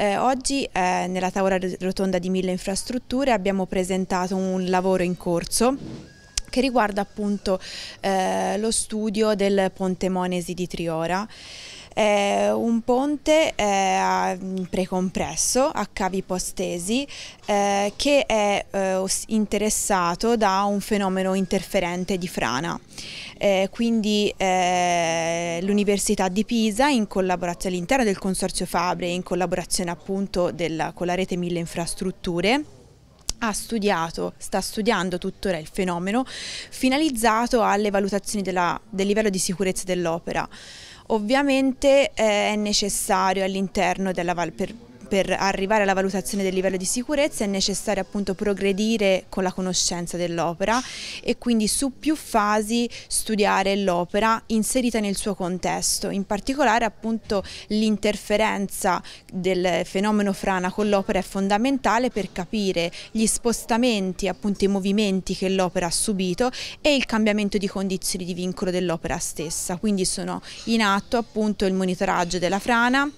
Eh, oggi eh, nella tavola rotonda di Mille Infrastrutture abbiamo presentato un lavoro in corso che riguarda appunto eh, lo studio del Ponte Monesi di Triora. È un ponte eh, precompresso a cavi postesi eh, che è eh, interessato da un fenomeno interferente di frana. Eh, quindi eh, l'Università di Pisa all'interno del Consorzio Fabre in collaborazione appunto della, con la rete Mille Infrastrutture ha studiato, sta studiando tuttora il fenomeno finalizzato alle valutazioni della, del livello di sicurezza dell'opera ovviamente eh, è necessario all'interno della Val per per arrivare alla valutazione del livello di sicurezza è necessario appunto progredire con la conoscenza dell'opera e quindi su più fasi studiare l'opera inserita nel suo contesto, in particolare appunto l'interferenza del fenomeno frana con l'opera è fondamentale per capire gli spostamenti, appunto i movimenti che l'opera ha subito e il cambiamento di condizioni di vincolo dell'opera stessa, quindi sono in atto appunto il monitoraggio della frana,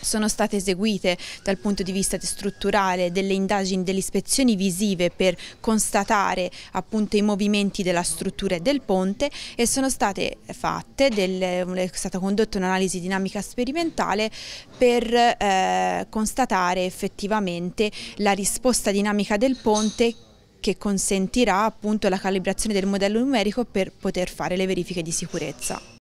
sono state eseguite dal punto di vista strutturale delle indagini, delle ispezioni visive per constatare appunto i movimenti della struttura e del ponte e sono state fatte, delle, è stata condotta un'analisi dinamica sperimentale per eh, constatare effettivamente la risposta dinamica del ponte che consentirà appunto la calibrazione del modello numerico per poter fare le verifiche di sicurezza.